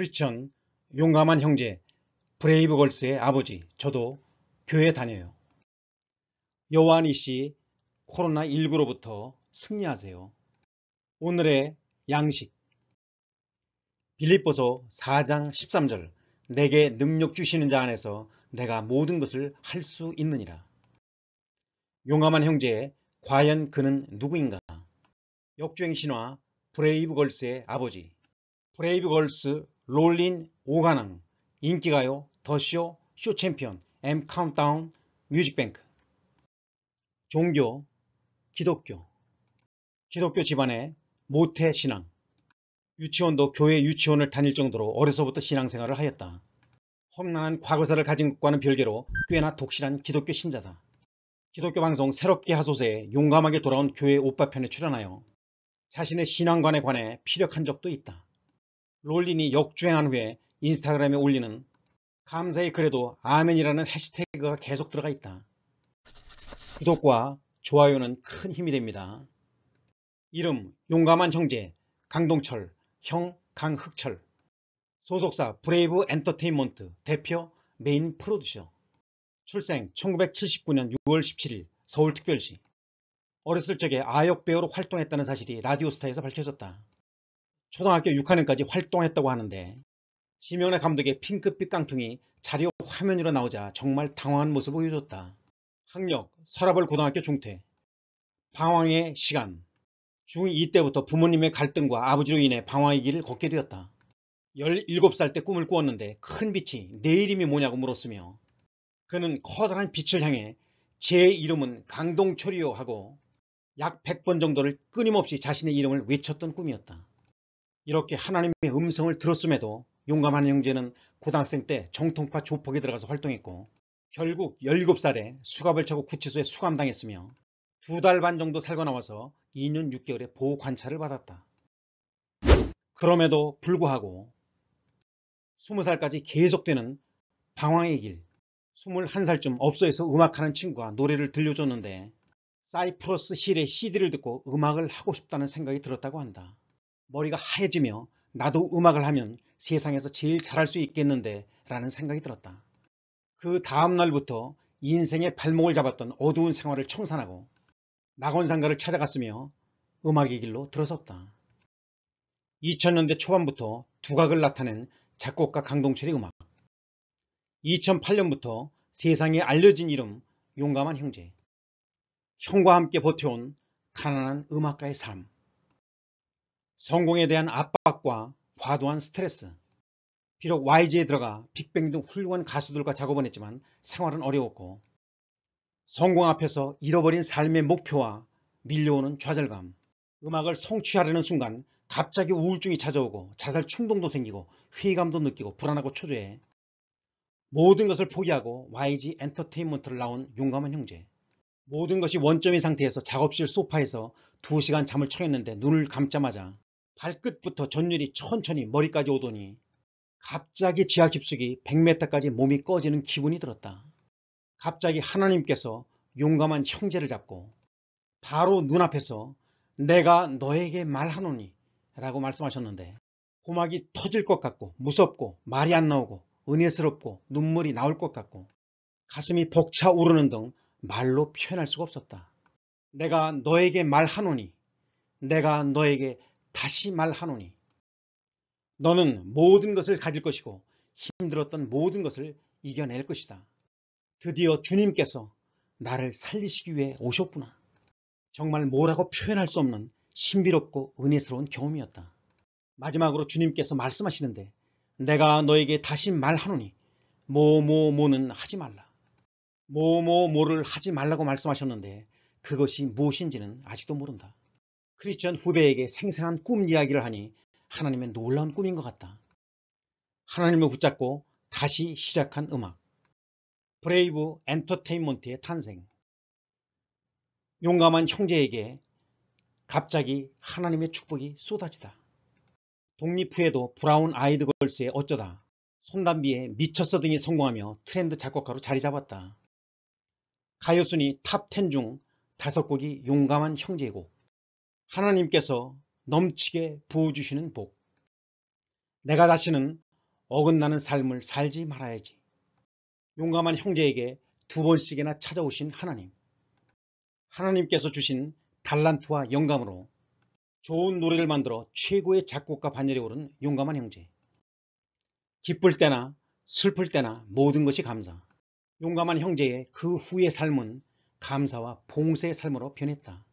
크리스천 용감한 형제 브레이브걸스의 아버지 저도 교회 다녀요. 여호와니 씨 코로나19로부터 승리하세요. 오늘의 양식 빌립보서 4장 13절 내게 능력 주시는 자 안에서 내가 모든 것을 할 수 있느니라. 용감한 형제 과연 그는 누구인가? 역주행 신화 브레이브걸스의 아버지 브레이브걸스 롤린 오가능 인기가요 더쇼 쇼챔피언 엠 카운트다운 뮤직뱅크 종교 기독교 기독교 집안의 모태 신앙 유치원도 교회 유치원을 다닐 정도로 어려서부터 신앙생활을 하였다. 험난한 과거사를 가진 것과는 별개로 꽤나 독실한 기독교 신자다. 기독교 방송 새롭게 하소서에 용감하게 돌아온 교회 오빠 편에 출연하여 자신의 신앙관에 관해 피력한 적도 있다. 롤린이 역주행한 후에 인스타그램에 올리는 감사의 글에도 아멘이라는 해시태그가 계속 들어가 있다. 구독과 좋아요는 큰 힘이 됩니다. 이름 용감한 형제 강동철 형 강흑철 소속사 브레이브 엔터테인먼트 대표 메인 프로듀서 출생 1979년 6월 17일 서울특별시 어렸을 적에 아역배우로 활동했다는 사실이 라디오스타에서 밝혀졌다. 초등학교 6학년까지 활동했다고 하는데 심영래 감독의 핑크빛 깡통이 자료 화면으로 나오자 정말 당황한 모습을 보여줬다. 학력, 서라벌 고등학교 중퇴, 방황의 시간, 중2 때부터 부모님의 갈등과 아버지로 인해 방황의 길을 걷게 되었다. 17살 때 꿈을 꾸었는데 큰 빛이 내 이름이 뭐냐고 물었으며 그는 커다란 빛을 향해 제 이름은 강동철이요 하고 약 100번 정도를 끊임없이 자신의 이름을 외쳤던 꿈이었다. 이렇게 하나님의 음성을 들었음에도 용감한 형제는 고등학생 때 정통파 조폭에 들어가서 활동했고 결국 17살에 수갑을 차고 구치소에 수감당했으며 두 달 반 정도 살고 나와서 2년 6개월의 보호 관찰을 받았다. 그럼에도 불구하고 20살까지 계속되는 방황의 길 21살쯤 업소에서 음악하는 친구가 노래를 들려줬는데 사이프러스 힐의 CD를 듣고 음악을 하고 싶다는 생각이 들었다고 한다. 머리가 하얘지며 나도 음악을 하면 세상에서 제일 잘할 수 있겠는데 라는 생각이 들었다. 그 다음 날부터 인생의 발목을 잡았던 어두운 생활을 청산하고 낙원상가를 찾아갔으며 음악의 길로 들어섰다. 2000년대 초반부터 두각을 나타낸 작곡가 강동철의 음악 2008년부터 세상에 알려진 이름 용감한 형제 형과 함께 버텨온 가난한 음악가의 삶 성공에 대한 압박과 과도한 스트레스, 비록 YG에 들어가 빅뱅 등 훌륭한 가수들과 작업을 했지만 생활은 어려웠고 성공 앞에서 잃어버린 삶의 목표와 밀려오는 좌절감, 음악을 성취하려는 순간 갑자기 우울증이 찾아오고 자살 충동도 생기고 회의감도 느끼고 불안하고 초조해 모든 것을 포기하고 YG 엔터테인먼트를 나온 용감한 형제 모든 것이 원점인 상태에서 작업실 소파에서 2시간 잠을 청했는데 눈을 감자마자 발끝부터 전율이 천천히 머리까지 오더니 갑자기 지하 깊숙이 100m까지 몸이 꺼지는 기분이 들었다. 갑자기 하나님께서 용감한 형제를 잡고 바로 눈앞에서 내가 너에게 말하노니 라고 말씀하셨는데 고막이 터질 것 같고 무섭고 말이 안 나오고 은혜스럽고 눈물이 나올 것 같고 가슴이 벅차 오르는 등 말로 표현할 수가 없었다. 내가 너에게 말하노니 내가 너에게 다시 말하노니 너는 모든 것을 가질 것이고 힘들었던 모든 것을 이겨낼 것이다. 드디어 주님께서 나를 살리시기 위해 오셨구나. 정말 뭐라고 표현할 수 없는 신비롭고 은혜스러운 경험이었다. 마지막으로 주님께서 말씀하시는데 내가 너에게 다시 말하노니 뭐뭐뭐는 하지 말라. 뭐뭐뭐를 하지 말라고 말씀하셨는데 그것이 무엇인지는 아직도 모른다. 크리스천 후배에게 생생한 꿈 이야기를 하니 하나님의 놀라운 꿈인 것 같다. 하나님을 붙잡고 다시 시작한 음악. 브레이브 엔터테인먼트의 탄생. 용감한 형제에게 갑자기 하나님의 축복이 쏟아지다. 독립 후에도 브라운 아이드 걸스의 어쩌다, 손담비의 미쳤어 등이 성공하며 트렌드 작곡가로 자리 잡았다. 가요순위 탑10중 5곡이 용감한 형제의 곡. 하나님께서 넘치게 부어주시는 복. 내가 다시는 어긋나는 삶을 살지 말아야지. 용감한 형제에게 두 번씩이나 찾아오신 하나님. 하나님께서 주신 달란트와 영감으로 좋은 노래를 만들어 최고의 작곡가 반열에 오른 용감한 형제. 기쁠 때나 슬플 때나 모든 것이 감사. 용감한 형제의 그 후의 삶은 감사와 봉쇄의 삶으로 변했다.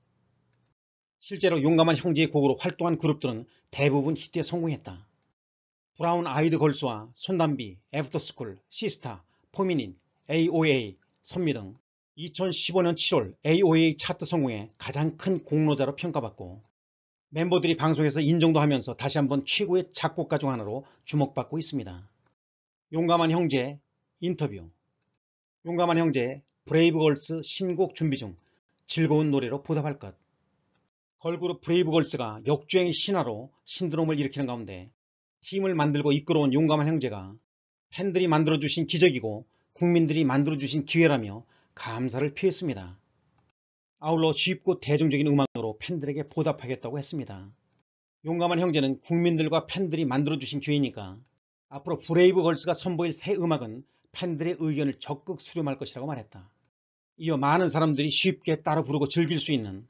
실제로 용감한 형제의 곡으로 활동한 그룹들은 대부분 히트에 성공했다. 브라운 아이드 걸스와 손담비, 애프터스쿨, 시스타, 포미닌, AOA, 선미 등 2015년 7월 AOA 차트 성공에 가장 큰 공로자로 평가받고 멤버들이 방송에서 인정도 하면서 다시 한번 최고의 작곡가 중 하나로 주목받고 있습니다. 용감한 형제 인터뷰 용감한 형제 브레이브걸스 신곡 준비 중 즐거운 노래로 보답할 것 걸그룹 브레이브걸스가 역주행 신화로 신드롬을 일으키는 가운데 팀을 만들고 이끌어온 용감한 형제가 팬들이 만들어주신 기적이고 국민들이 만들어주신 기회라며 감사를 표했습니다. 아울러 쉽고 대중적인 음악으로 팬들에게 보답하겠다고 했습니다. 용감한 형제는 국민들과 팬들이 만들어주신 기회니까 앞으로 브레이브걸스가 선보일 새 음악은 팬들의 의견을 적극 수렴할 것이라고 말했다. 이어 많은 사람들이 쉽게 따라 부르고 즐길 수 있는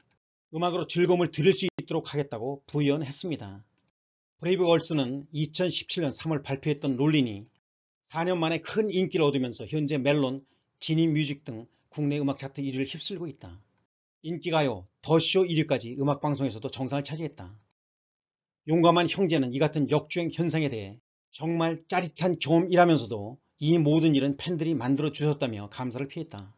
음악으로 즐거움을 드릴 수 있도록 하겠다고 부연했습니다. 브레이브걸스는 2017년 3월 발표했던 롤린이 4년 만에 큰 인기를 얻으면서 현재 멜론, 지니 뮤직 등 국내 음악 차트 1위를 휩쓸고 있다. 인기가요 더쇼 1위까지 음악방송에서도 정상을 차지했다. 용감한 형제는 이 같은 역주행 현상에 대해 정말 짜릿한 경험이라면서도 이 모든 일은 팬들이 만들어 주셨다며 감사를 피했다.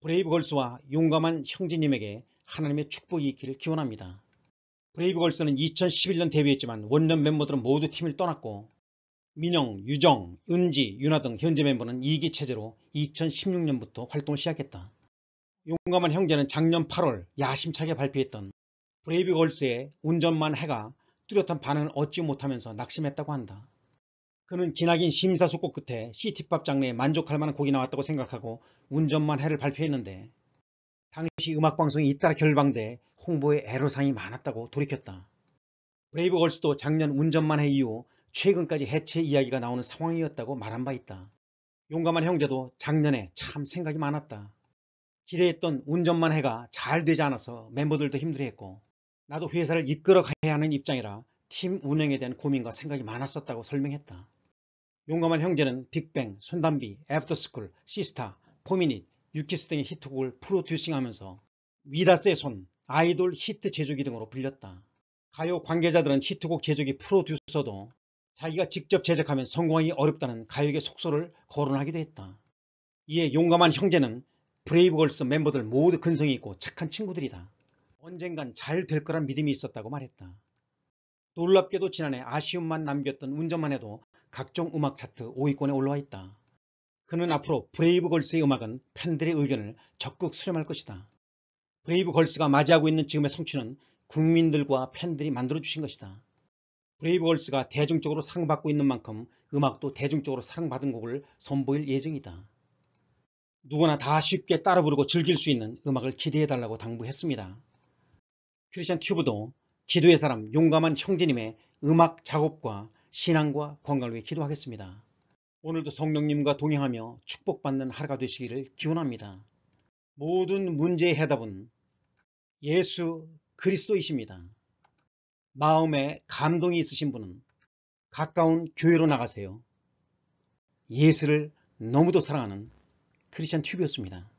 브레이브걸스와 용감한 형제님에게 하나님의 축복이 있기를 기원합니다. 브레이브걸스는 2011년 데뷔했지만 원년 멤버들은 모두 팀을 떠났고 민영, 유정, 은지, 윤아 등 현재 멤버는 2기 체제로 2016년부터 활동을 시작했다. 용감한 형제는 작년 8월 야심차게 발표했던 브레이브걸스의 운전만 해가 뚜렷한 반응을 얻지 못하면서 낙심했다고 한다. 그는 기나긴 심사숙고 끝에 시티팝 장르에 만족할 만한 곡이 나왔다고 생각하고 운전만 해를 발표했는데 당시 음악방송이 잇따라 결방돼 홍보에 애로사항이 많았다고 돌이켰다. 브레이브걸스도 작년 운전만 해 이후 최근까지 해체 이야기가 나오는 상황이었다고 말한 바 있다. 용감한 형제도 작년에 참 생각이 많았다. 기대했던 운전만 해가 잘 되지 않아서 멤버들도 힘들어했고 나도 회사를 이끌어 가야 하는 입장이라 팀 운영에 대한 고민과 생각이 많았었다고 설명했다. 용감한 형제는 빅뱅, 손담비, 애프터스쿨, 시스타, 포미닛, 유키스 등의 히트곡을 프로듀싱하면서 위다스의 손, 아이돌 히트 제조기 등으로 불렸다. 가요 관계자들은 히트곡 제조기 프로듀서도 자기가 직접 제작하면 성공하기 어렵다는 가요계 속설을 거론하기도 했다. 이에 용감한 형제는 브레이브걸스 멤버들 모두 근성이 있고 착한 친구들이다. 언젠간 잘 될 거란 믿음이 있었다고 말했다. 놀랍게도 지난해 아쉬움만 남겼던 운전만 해도 각종 음악 차트 5위권에 올라와 있다. 그는 앞으로 브레이브걸스의 음악은 팬들의 의견을 적극 수렴할 것이다. 브레이브걸스가 맞이하고 있는 지금의 성취는 국민들과 팬들이 만들어주신 것이다. 브레이브걸스가 대중적으로 사랑받고 있는 만큼 음악도 대중적으로 사랑받은 곡을 선보일 예정이다. 누구나 다 쉽게 따라 부르고 즐길 수 있는 음악을 기대해달라고 당부했습니다. 크리스천 튜브도 기도의 사람 용감한 형제님의 음악 작업과 신앙과 건강을 위해 기도하겠습니다. 오늘도 성령님과 동행하며 축복받는 하루가 되시기를 기원합니다. 모든 문제의 해답은 예수 그리스도이십니다. 마음에 감동이 있으신 분은 가까운 교회로 나가세요. 예수를 너무도 사랑하는 크리스천 튜브였습니다.